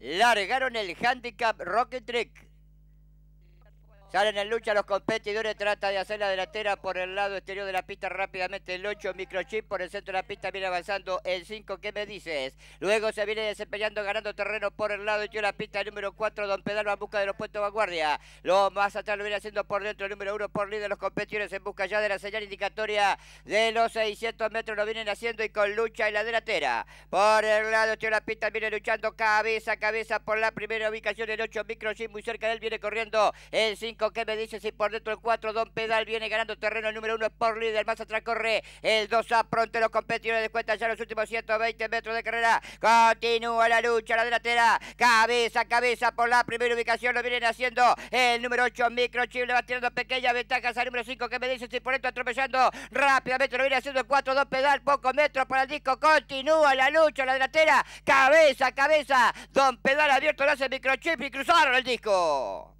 largaron el handicap Rocket Trick. Salen en lucha los competidores, trata de hacer la delantera por el lado exterior de la pista rápidamente el 8, microchip por el centro de la pista viene avanzando el 5, ¿qué me dices? Luego se viene desempeñando, ganando terreno por el lado exterior de la pista número 4, Don Pedal en busca de los puestos vanguardia. Lo más atrás lo viene haciendo por dentro el número 1 por líder, de los competidores en busca ya de la señal indicatoria de los 600 metros lo vienen haciendo y con lucha en la delantera. Por el lado exterior de la pista viene luchando cabeza a cabeza por la primera ubicación el 8, microchip muy cerca de él viene corriendo el 5 ¿Qué me dice si por dentro el 4 Don Pedal viene ganando terreno el número 1 es por líder más atrás corre el 2 a pronto los competidores de cuenta ya los últimos 120 metros de carrera continúa la lucha la delantera cabeza cabeza por la primera ubicación lo vienen haciendo el número 8 Microchip le va tirando pequeñas ventajas al número 5 ¿Qué me dice si por dentro atropellando rápidamente lo viene haciendo el 4 Don Pedal pocos metros para el disco continúa la lucha la delantera cabeza cabeza Don Pedal abierto lo hace Microchip y cruzaron el disco